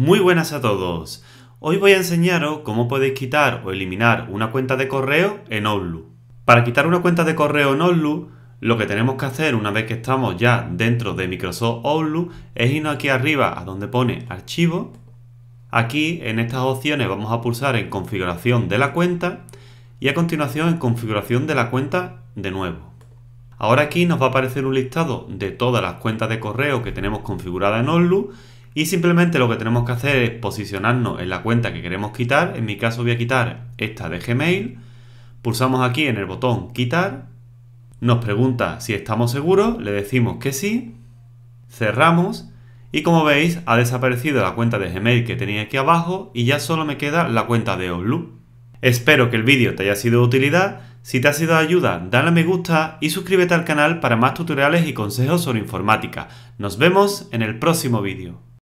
Muy buenas a todos. Hoy voy a enseñaros cómo podéis quitar o eliminar una cuenta de correo en Outlook. Para quitar una cuenta de correo en Outlook, lo que tenemos que hacer una vez que estamos ya dentro de Microsoft Outlook es irnos aquí arriba a donde pone archivo. Aquí en estas opciones vamos a pulsar en configuración de la cuenta y a continuación en configuración de la cuenta de nuevo. Ahora aquí nos va a aparecer un listado de todas las cuentas de correo que tenemos configuradas en Outlook y simplemente lo que tenemos que hacer es posicionarnos en la cuenta que queremos quitar. En mi caso voy a quitar esta de Gmail. Pulsamos aquí en el botón quitar. Nos pregunta si estamos seguros, le decimos que sí. Cerramos y como veis ha desaparecido la cuenta de Gmail que tenía aquí abajo y ya solo me queda la cuenta de Outlook. Espero que el vídeo te haya sido de utilidad. Si te ha sido de ayuda, dale a me gusta y suscríbete al canal para más tutoriales y consejos sobre informática. Nos vemos en el próximo vídeo.